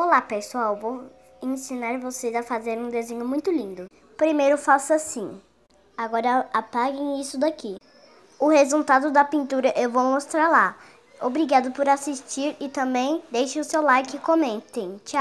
Olá pessoal, vou ensinar vocês a fazer um desenho muito lindo. Primeiro faça assim. Agora apaguem isso daqui. O resultado da pintura eu vou mostrar lá. Obrigado por assistir e também deixe o seu like e comentem. Tchau!